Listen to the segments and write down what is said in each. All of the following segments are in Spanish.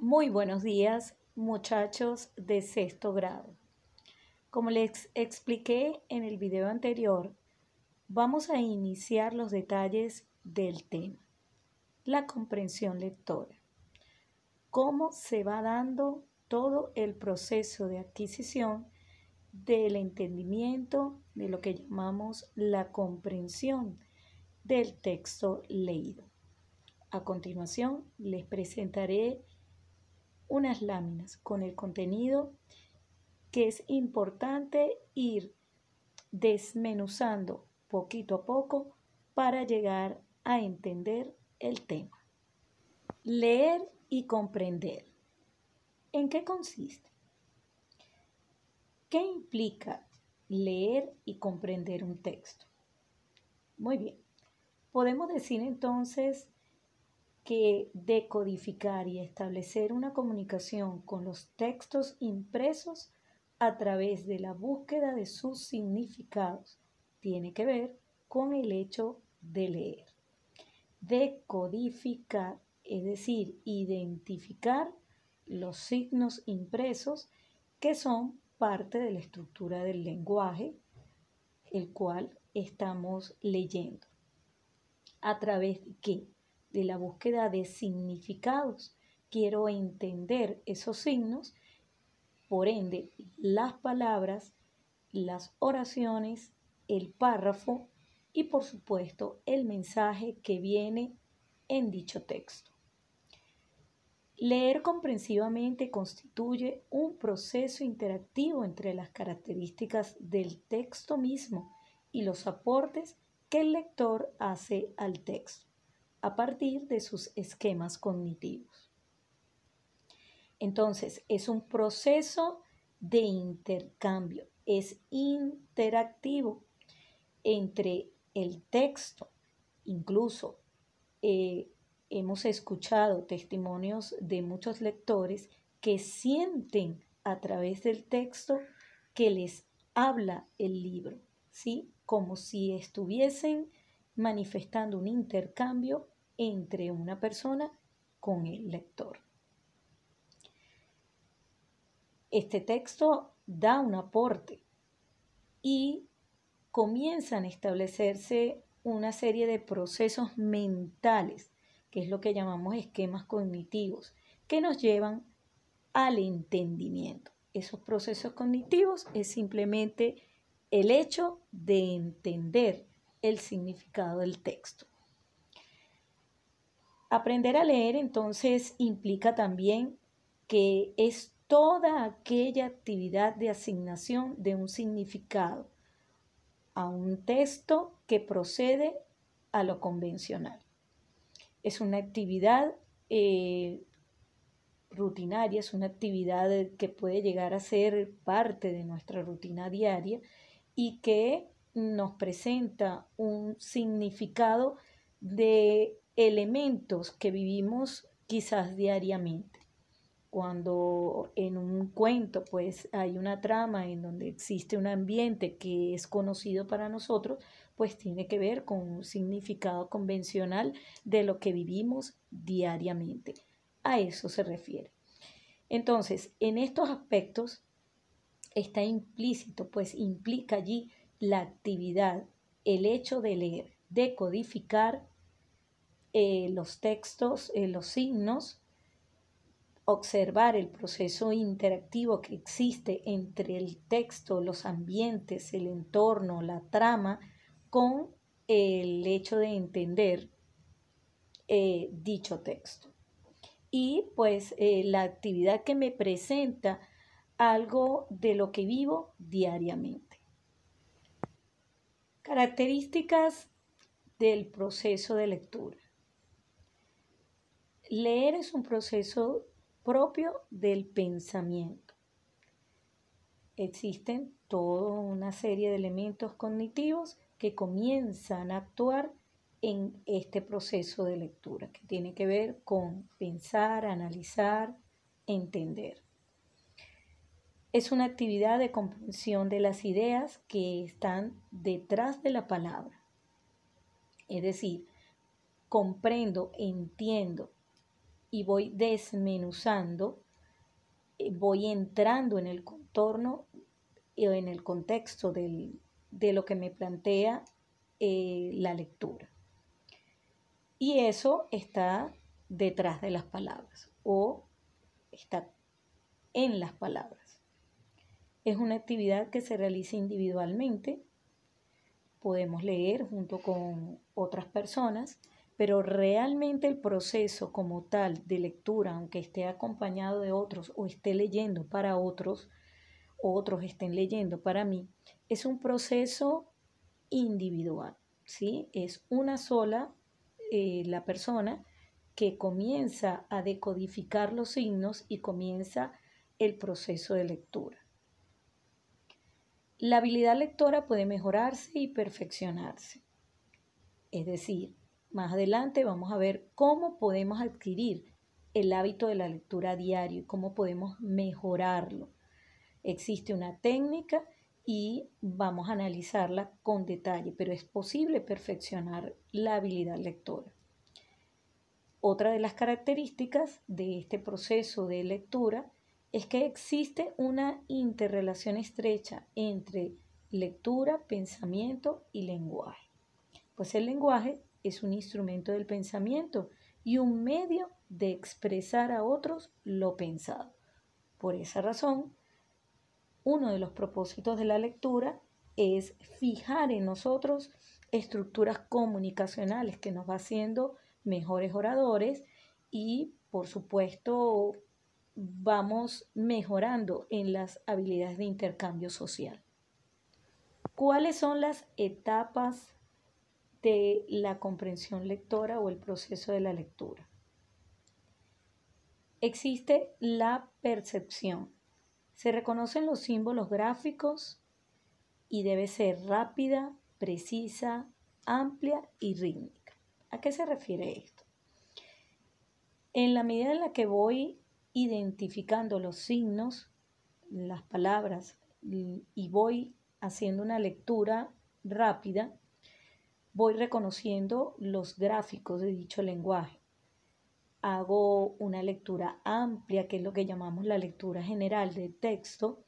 Muy buenos días, muchachos de sexto grado. Como les expliqué en el video anterior, vamos a iniciar los detalles del tema, la comprensión lectora. Cómo se va dando todo el proceso de adquisición del entendimiento de lo que llamamos la comprensión del texto leído. A continuación, les presentaré unas láminas con el contenido que es importante ir desmenuzando poquito a poco para llegar a entender el tema. Leer y comprender. ¿En qué consiste? ¿Qué implica leer y comprender un texto? Muy bien. Podemos decir entonces que decodificar y establecer una comunicación con los textos impresos a través de la búsqueda de sus significados tiene que ver con el hecho de leer. Decodificar, es decir, identificar los signos impresos que son parte de la estructura del lenguaje, el cual estamos leyendo. ¿A través de qué? de la búsqueda de significados. Quiero entender esos signos, por ende, las palabras, las oraciones, el párrafo y por supuesto el mensaje que viene en dicho texto. Leer comprensivamente constituye un proceso interactivo entre las características del texto mismo y los aportes que el lector hace al texto a partir de sus esquemas cognitivos. Entonces, es un proceso de intercambio, es interactivo entre el texto, incluso eh, hemos escuchado testimonios de muchos lectores que sienten a través del texto que les habla el libro, ¿sí? Como si estuviesen manifestando un intercambio entre una persona con el lector. Este texto da un aporte y comienzan a establecerse una serie de procesos mentales, que es lo que llamamos esquemas cognitivos, que nos llevan al entendimiento. Esos procesos cognitivos es simplemente el hecho de entender el significado del texto. Aprender a leer entonces implica también que es toda aquella actividad de asignación de un significado a un texto que procede a lo convencional. Es una actividad eh, rutinaria, es una actividad eh, que puede llegar a ser parte de nuestra rutina diaria y que nos presenta un significado de elementos que vivimos quizás diariamente. Cuando en un cuento pues hay una trama en donde existe un ambiente que es conocido para nosotros, pues tiene que ver con un significado convencional de lo que vivimos diariamente. A eso se refiere. Entonces, en estos aspectos está implícito, pues implica allí la actividad, el hecho de leer, decodificar codificar eh, los textos, eh, los signos, observar el proceso interactivo que existe entre el texto, los ambientes, el entorno, la trama, con el hecho de entender eh, dicho texto. Y pues la actividad que me presenta algo de lo que vivo diariamente. Características del proceso de lectura. Leer es un proceso propio del pensamiento. Existen toda una serie de elementos cognitivos que comienzan a actuar en este proceso de lectura, que tiene que ver con pensar, analizar, entender. Es una actividad de comprensión de las ideas que están detrás de la palabra. Es decir, comprendo, entiendo, y voy desmenuzando, eh, voy entrando en el contorno o eh, en el contexto de lo que me plantea eh, la lectura. Y eso está detrás de las palabras o está en las palabras. Es una actividad que se realiza individualmente. Podemos leer junto con otras personas pero realmente el proceso como tal de lectura, aunque esté acompañado de otros o esté leyendo para otros, o otros estén leyendo para mí, es un proceso individual, ¿sí? Es una sola eh, la persona que comienza a decodificar los signos y comienza el proceso de lectura. La habilidad lectora puede mejorarse y perfeccionarse. Es decir, más adelante vamos a ver cómo podemos adquirir el hábito de la lectura diario y cómo podemos mejorarlo. Existe una técnica y vamos a analizarla con detalle, pero es posible perfeccionar la habilidad lectora. Otra de las características de este proceso de lectura es que existe una interrelación estrecha entre lectura, pensamiento y lenguaje. Pues el lenguaje es un instrumento del pensamiento y un medio de expresar a otros lo pensado. Por esa razón, uno de los propósitos de la lectura es fijar en nosotros estructuras comunicacionales que nos va haciendo mejores oradores y, por supuesto, vamos mejorando en las habilidades de intercambio social. ¿Cuáles son las etapas de la comprensión lectora o el proceso de la lectura. Existe la percepción. Se reconocen los símbolos gráficos y debe ser rápida, precisa, amplia y rítmica. ¿A qué se refiere esto? En la medida en la que voy identificando los signos, las palabras y voy haciendo una lectura rápida, voy reconociendo los gráficos de dicho lenguaje. Hago una lectura amplia, que es lo que llamamos la lectura general del texto,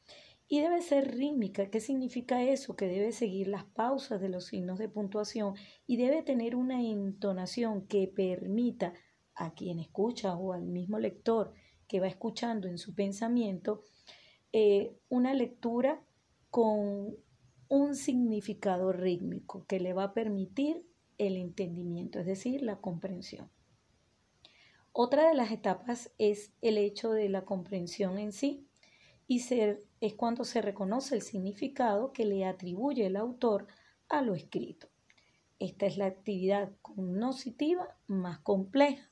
y debe ser rítmica. ¿Qué significa eso? Que debe seguir las pausas de los signos de puntuación y debe tener una entonación que permita a quien escucha o al mismo lector que va escuchando en su pensamiento eh, una lectura con un significado rítmico que le va a permitir el entendimiento, es decir, la comprensión. Otra de las etapas es el hecho de la comprensión en sí y ser, es cuando se reconoce el significado que le atribuye el autor a lo escrito. Esta es la actividad cognoscitiva más compleja.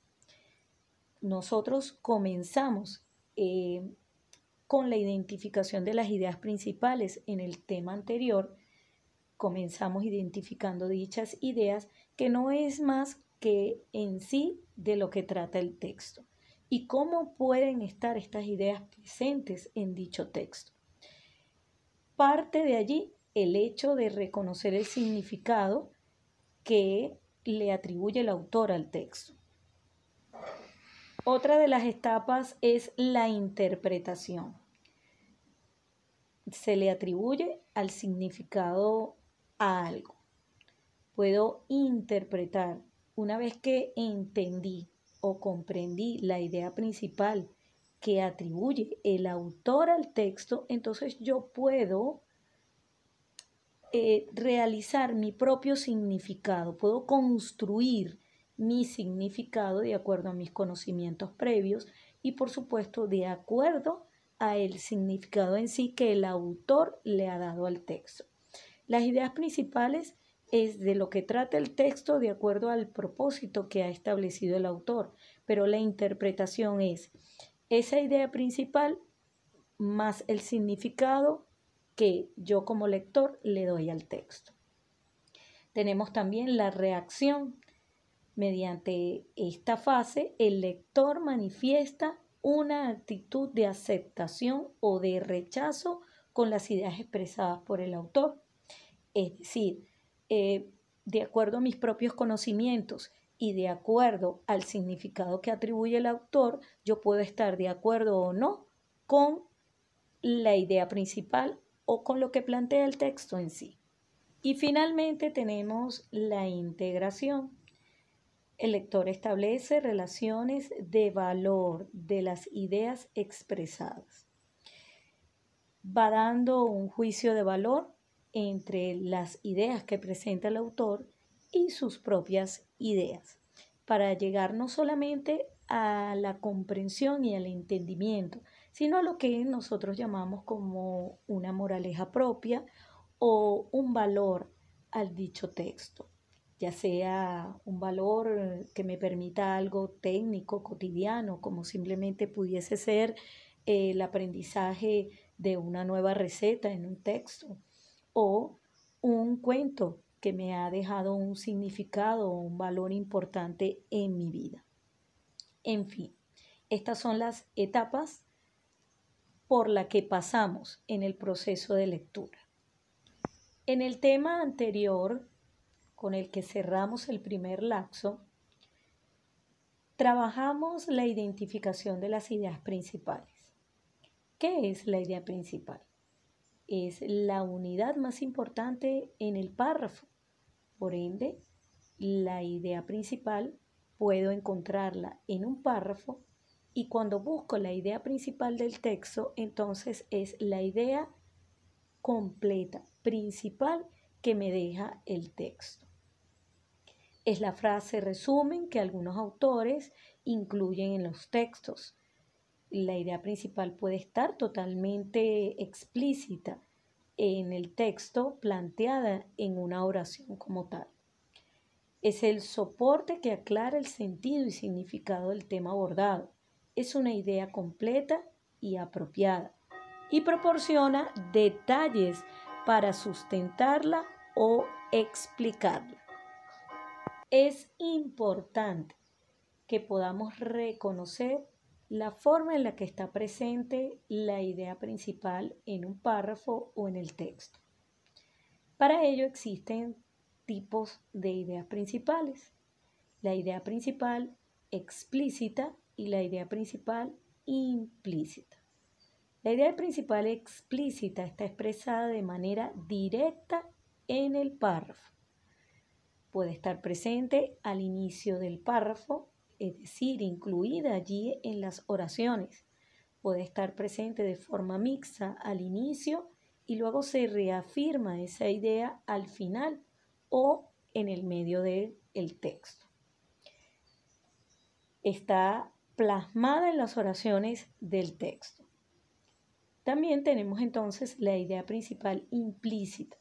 Nosotros comenzamos eh, con la identificación de las ideas principales en el tema anterior, comenzamos identificando dichas ideas que no es más que en sí de lo que trata el texto y cómo pueden estar estas ideas presentes en dicho texto. Parte de allí el hecho de reconocer el significado que le atribuye el autor al texto. Otra de las etapas es la interpretación. Se le atribuye al significado a algo. Puedo interpretar una vez que entendí o comprendí la idea principal que atribuye el autor al texto, entonces yo puedo eh, realizar mi propio significado, puedo construir mi significado de acuerdo a mis conocimientos previos y por supuesto de acuerdo a el significado en sí que el autor le ha dado al texto. Las ideas principales es de lo que trata el texto de acuerdo al propósito que ha establecido el autor, pero la interpretación es esa idea principal más el significado que yo como lector le doy al texto. Tenemos también la reacción Mediante esta fase, el lector manifiesta una actitud de aceptación o de rechazo con las ideas expresadas por el autor. Es decir, eh, de acuerdo a mis propios conocimientos y de acuerdo al significado que atribuye el autor, yo puedo estar de acuerdo o no con la idea principal o con lo que plantea el texto en sí. Y finalmente tenemos la integración el lector establece relaciones de valor de las ideas expresadas. Va dando un juicio de valor entre las ideas que presenta el autor y sus propias ideas, para llegar no solamente a la comprensión y al entendimiento, sino a lo que nosotros llamamos como una moraleja propia o un valor al dicho texto ya sea un valor que me permita algo técnico, cotidiano, como simplemente pudiese ser eh, el aprendizaje de una nueva receta en un texto o un cuento que me ha dejado un significado o un valor importante en mi vida. En fin, estas son las etapas por las que pasamos en el proceso de lectura. En el tema anterior con el que cerramos el primer lapso, trabajamos la identificación de las ideas principales. ¿Qué es la idea principal? Es la unidad más importante en el párrafo. Por ende, la idea principal puedo encontrarla en un párrafo y cuando busco la idea principal del texto, entonces es la idea completa, principal que me deja el texto es la frase resumen que algunos autores incluyen en los textos. La idea principal puede estar totalmente explícita en el texto planteada en una oración como tal. Es el soporte que aclara el sentido y significado del tema abordado. Es una idea completa y apropiada y proporciona detalles para sustentarla o explicarla es importante que podamos reconocer la forma en la que está presente la idea principal en un párrafo o en el texto. Para ello existen tipos de ideas principales. La idea principal explícita y la idea principal implícita. La idea principal explícita está expresada de manera directa en el párrafo puede estar presente al inicio del párrafo, es decir, incluida allí en las oraciones. Puede estar presente de forma mixta al inicio y luego se reafirma esa idea al final o en el medio del texto. Está plasmada en las oraciones del texto. También tenemos entonces la idea principal implícita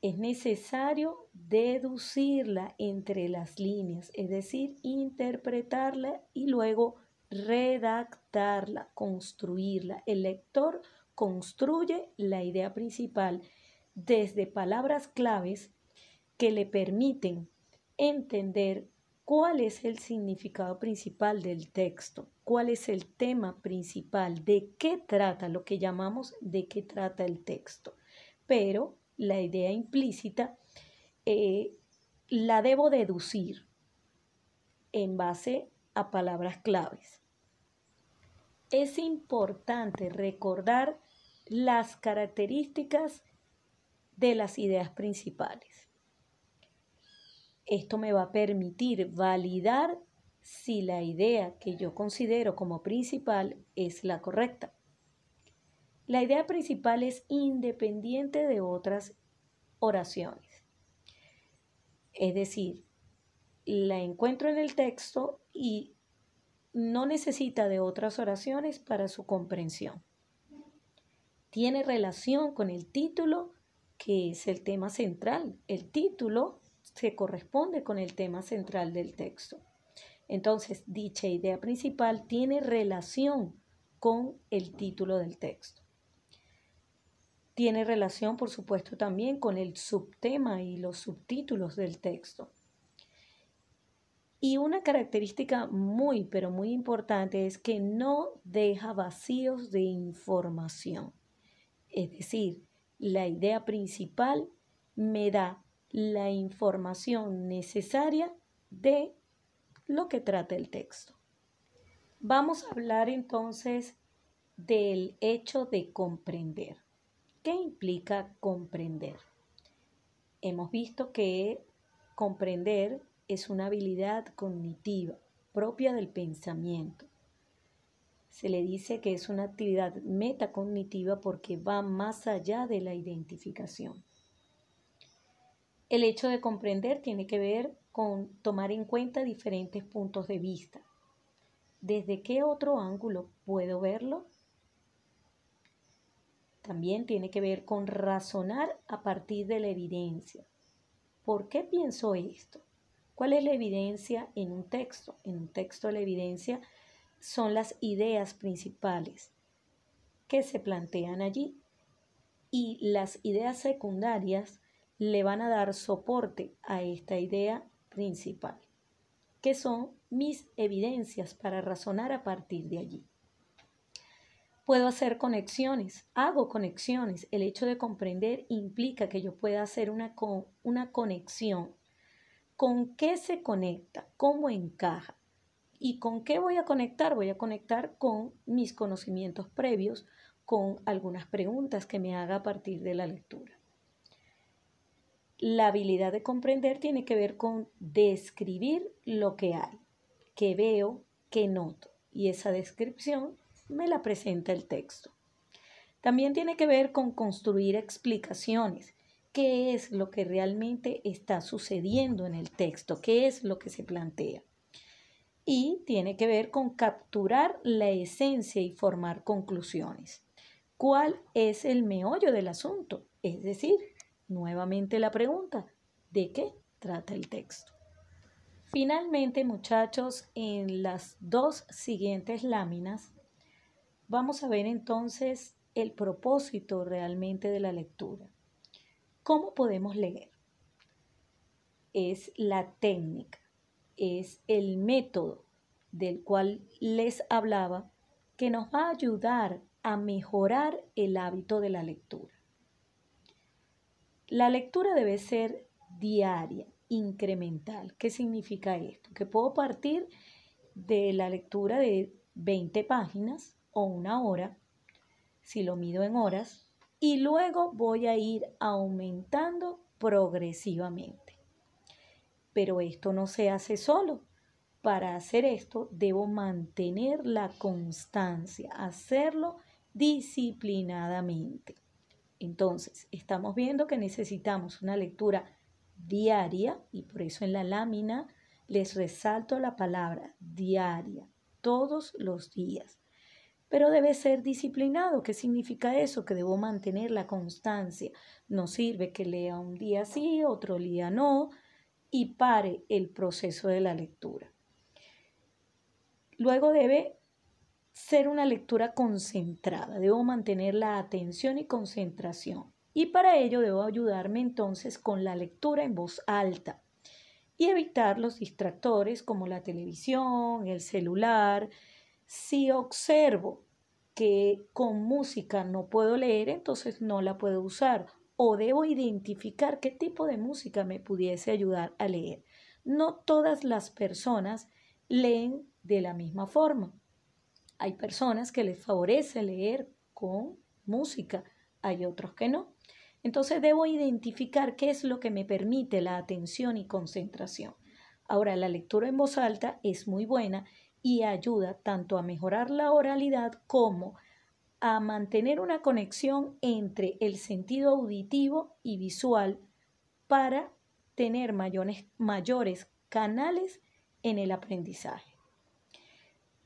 es necesario deducirla entre las líneas, es decir, interpretarla y luego redactarla, construirla. El lector construye la idea principal desde palabras claves que le permiten entender cuál es el significado principal del texto, cuál es el tema principal, de qué trata, lo que llamamos de qué trata el texto. Pero la idea implícita, eh, la debo deducir en base a palabras claves. Es importante recordar las características de las ideas principales. Esto me va a permitir validar si la idea que yo considero como principal es la correcta. La idea principal es independiente de otras oraciones. Es decir, la encuentro en el texto y no necesita de otras oraciones para su comprensión. Tiene relación con el título, que es el tema central. El título se corresponde con el tema central del texto. Entonces, dicha idea principal tiene relación con el título del texto tiene relación, por supuesto, también con el subtema y los subtítulos del texto. Y una característica muy, pero muy importante es que no deja vacíos de información. Es decir, la idea principal me da la información necesaria de lo que trata el texto. Vamos a hablar entonces del hecho de comprender. ¿Qué implica comprender? Hemos visto que comprender es una habilidad cognitiva propia del pensamiento. Se le dice que es una actividad metacognitiva porque va más allá de la identificación. El hecho de comprender tiene que ver con tomar en cuenta diferentes puntos de vista. ¿Desde qué otro ángulo puedo verlo? También tiene que ver con razonar a partir de la evidencia. ¿Por qué pienso esto? ¿Cuál es la evidencia en un texto? En un texto la evidencia son las ideas principales que se plantean allí y las ideas secundarias le van a dar soporte a esta idea principal, que son mis evidencias para razonar a partir de allí puedo hacer conexiones, hago conexiones. El hecho de comprender implica que yo pueda hacer una, una conexión. ¿Con qué se conecta? ¿Cómo encaja? ¿Y con qué voy a conectar? Voy a conectar con mis conocimientos previos, con algunas preguntas que me haga a partir de la lectura. La habilidad de comprender tiene que ver con describir lo que hay, que veo, que noto. Y esa descripción me la presenta el texto. También tiene que ver con construir explicaciones. ¿Qué es lo que realmente está sucediendo en el texto? ¿Qué es lo que se plantea? Y tiene que ver con capturar la esencia y formar conclusiones. ¿Cuál es el meollo del asunto? Es decir, nuevamente la pregunta, ¿de qué trata el texto? Finalmente, muchachos, en las dos siguientes láminas Vamos a ver entonces el propósito realmente de la lectura. ¿Cómo podemos leer? Es la técnica, es el método del cual les hablaba que nos va a ayudar a mejorar el hábito de la lectura. La lectura debe ser diaria, incremental. ¿Qué significa esto? Que puedo partir de la lectura de 20 páginas o una hora, si lo mido en horas, y luego voy a ir aumentando progresivamente. Pero esto no se hace solo. Para hacer esto debo mantener la constancia, hacerlo disciplinadamente. Entonces, estamos viendo que necesitamos una lectura diaria y por eso en la lámina les resalto la palabra diaria, todos los días pero debe ser disciplinado. ¿Qué significa eso? Que debo mantener la constancia. No sirve que lea un día sí, otro día no, y pare el proceso de la lectura. Luego debe ser una lectura concentrada, debo mantener la atención y concentración. Y para ello debo ayudarme entonces con la lectura en voz alta y evitar los distractores como la televisión, el celular, si observo que con música no puedo leer, entonces no la puedo usar o debo identificar qué tipo de música me pudiese ayudar a leer. No todas las personas leen de la misma forma. Hay personas que les favorece leer con música, hay otros que no. Entonces debo identificar qué es lo que me permite la atención y concentración. Ahora, la lectura en voz alta es muy buena y ayuda tanto a mejorar la oralidad como a mantener una conexión entre el sentido auditivo y visual para tener mayores, canales en el aprendizaje.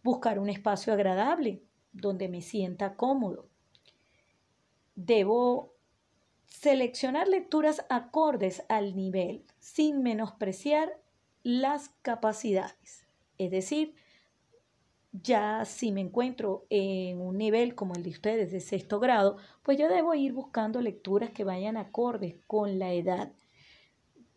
Buscar un espacio agradable donde me sienta cómodo. Debo seleccionar lecturas acordes al nivel sin menospreciar las capacidades, es decir, ya si me encuentro en un nivel como el de ustedes de sexto grado, pues yo debo ir buscando lecturas que vayan acordes con la edad.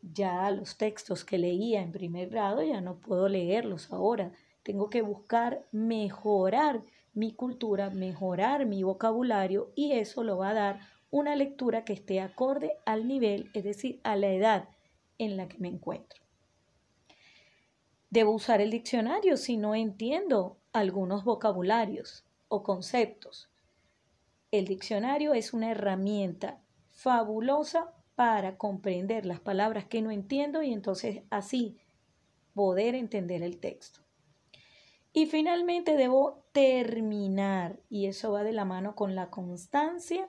Ya los textos que leía en primer grado ya no puedo leerlos ahora. Tengo que buscar mejorar mi cultura, mejorar mi vocabulario y eso lo va a dar una lectura que esté acorde al nivel, es decir, a la edad en la que me encuentro. Debo usar el diccionario si no entiendo algunos vocabularios o conceptos. El diccionario es una herramienta fabulosa para comprender las palabras que no entiendo y entonces así poder entender el texto. Y finalmente debo terminar, y eso va de la mano con la constancia,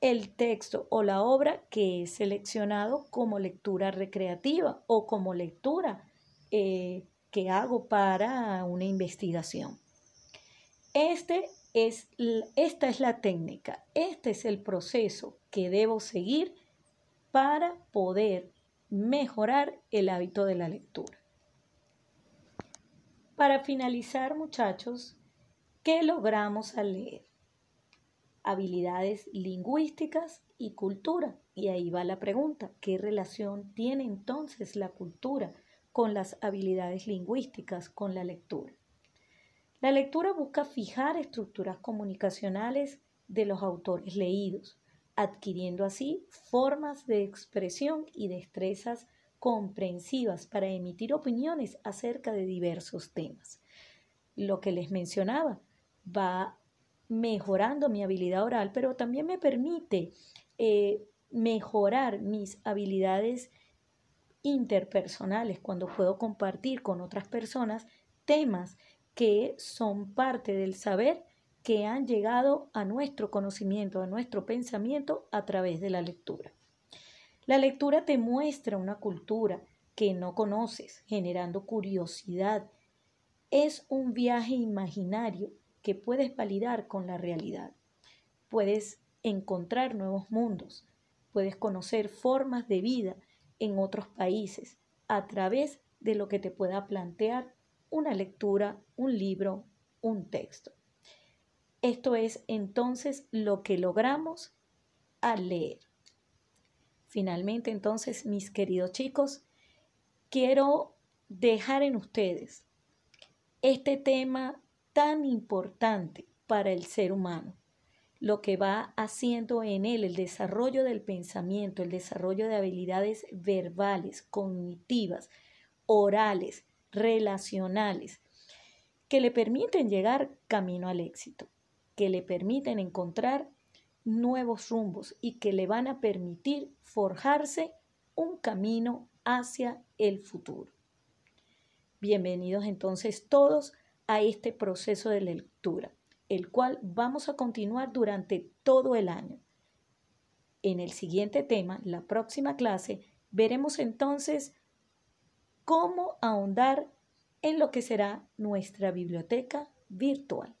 el texto o la obra que he seleccionado como lectura recreativa o como lectura eh, que hago para una investigación. Este esta es la técnica, este es el proceso que debo seguir para poder mejorar el hábito de la lectura. Para finalizar, muchachos, ¿qué logramos al leer? Habilidades lingüísticas y cultura. Y ahí va la pregunta, ¿qué relación tiene entonces la cultura con las habilidades lingüísticas, con la lectura. La lectura busca fijar estructuras comunicacionales de los autores leídos, adquiriendo así formas de expresión y destrezas comprensivas para emitir opiniones acerca de diversos temas. Lo que les mencionaba va mejorando mi habilidad oral, pero también me permite eh, mejorar mis habilidades interpersonales, cuando puedo compartir con otras personas temas que son parte del saber que han llegado a nuestro conocimiento, a nuestro pensamiento a través de la lectura. La lectura te muestra una cultura que no conoces, generando curiosidad. Es un viaje imaginario que puedes validar con la realidad. Puedes encontrar nuevos mundos, puedes conocer formas de vida en otros países a través de lo que te pueda plantear una lectura, un libro, un texto. Esto es entonces lo que logramos al leer. Finalmente, entonces, mis queridos chicos, quiero dejar en ustedes este tema tan importante para el ser humano lo que va haciendo en él, el desarrollo del pensamiento, el desarrollo de habilidades verbales, cognitivas, orales, relacionales, que le permiten llegar camino al éxito, que le permiten encontrar nuevos rumbos y que le van a permitir forjarse un camino hacia el futuro. Bienvenidos entonces todos a este proceso de lectura el cual vamos a continuar durante todo el año. En el siguiente tema, la próxima clase, veremos entonces cómo ahondar en lo que será nuestra biblioteca virtual.